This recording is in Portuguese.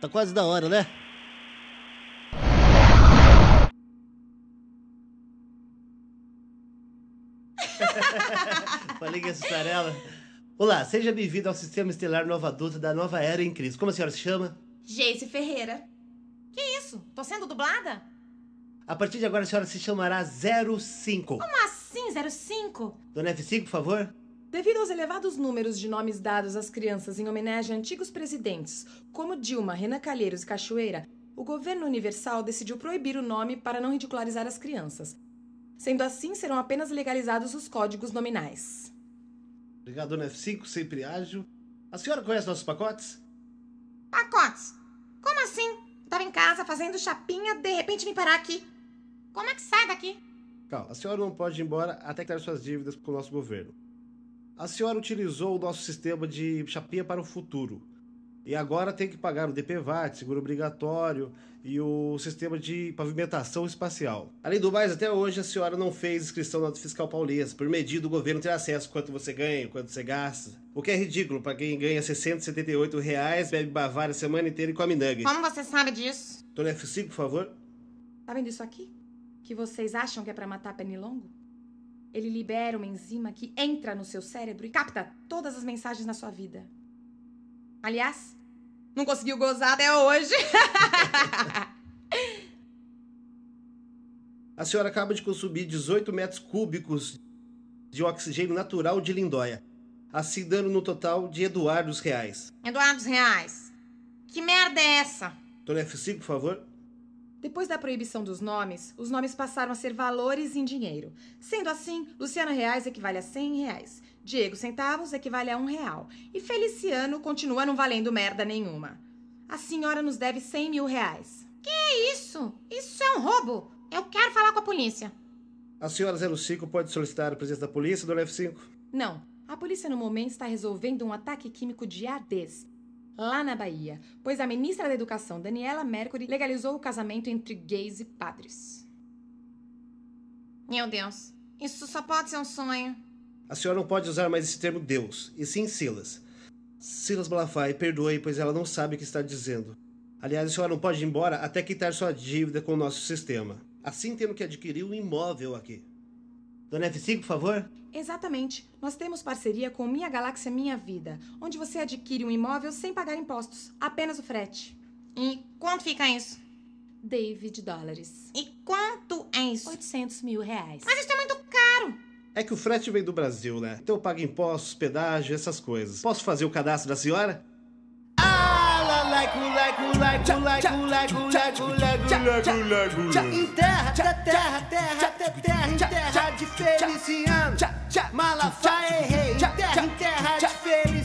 Tá quase da hora, né? Falei que ia assustar ela. Olá, seja bem-vindo ao Sistema Estelar Nova Adulta da Nova Era em Crise. Como a senhora se chama? Geice Ferreira. Que isso? Tô sendo dublada? A partir de agora a senhora se chamará 05. Como assim 05? Dona F5, por favor. Devido aos elevados números de nomes dados às crianças em homenagem a antigos presidentes, como Dilma, Renan Calheiros e Cachoeira, o governo universal decidiu proibir o nome para não ridicularizar as crianças. Sendo assim, serão apenas legalizados os códigos nominais. Obrigado, Dona F5, sempre ágil. A senhora conhece nossos pacotes? Pacotes? Como assim? Estava em casa fazendo chapinha, de repente me parar aqui. Como é que sai daqui? Calma, a senhora não pode ir embora até quitar suas dívidas com o nosso governo. A senhora utilizou o nosso sistema de chapinha para o futuro. E agora tem que pagar o DPVAT, seguro obrigatório e o sistema de pavimentação espacial. Além do mais, até hoje a senhora não fez inscrição na fiscal paulista, por medida do governo ter acesso quanto você ganha, quanto você gasta. O que é ridículo para quem ganha 678 reais, bebe Bavária a semana inteira e come nugget. Como você sabe disso? Dona F5, por favor. Sabem disso aqui? Que vocês acham que é para matar penilongo? Ele libera uma enzima que entra no seu cérebro e capta todas as mensagens na sua vida. Aliás, não conseguiu gozar até hoje. A senhora acaba de consumir 18 metros cúbicos de oxigênio natural de lindóia, assim dando no total de Eduardos Reais. Eduardos Reais? Que merda é essa? Dona F5, por favor. Depois da proibição dos nomes, os nomes passaram a ser valores em dinheiro. Sendo assim, Luciano Reais equivale a 100 reais, Diego Centavos equivale a um real e Feliciano continua não valendo merda nenhuma. A senhora nos deve 100 mil reais. Que é isso? Isso é um roubo! Eu quero falar com a polícia. A senhora 05 pode solicitar a presença da polícia do F5? Não. A polícia no momento está resolvendo um ataque químico de ADs, lá na Bahia, pois a ministra da Educação, Daniela Mercury, legalizou o casamento entre gays e padres. Meu Deus, isso só pode ser um sonho. A senhora não pode usar mais esse termo Deus, e sim Silas. Silas Malafaia, perdoe, pois ela não sabe o que está dizendo. Aliás, a senhora não pode ir embora até quitar sua dívida com o nosso sistema. Assim temos que adquirir um imóvel aqui. Dona F5, por favor? Exatamente. Nós temos parceria com Minha Galáxia Minha Vida, onde você adquire um imóvel sem pagar impostos, apenas o frete. E quanto fica isso? David dólares. E quanto é isso? 800 mil reais. Mas isso é muito caro! É que o frete vem do Brasil, né? Então eu pago impostos, pedágio, essas coisas. Posso fazer o cadastro da senhora? Em terra, terra, terra, terra, terra, em terra de Feliciano. Malafaia errei, em terra, em terra de Feliciano.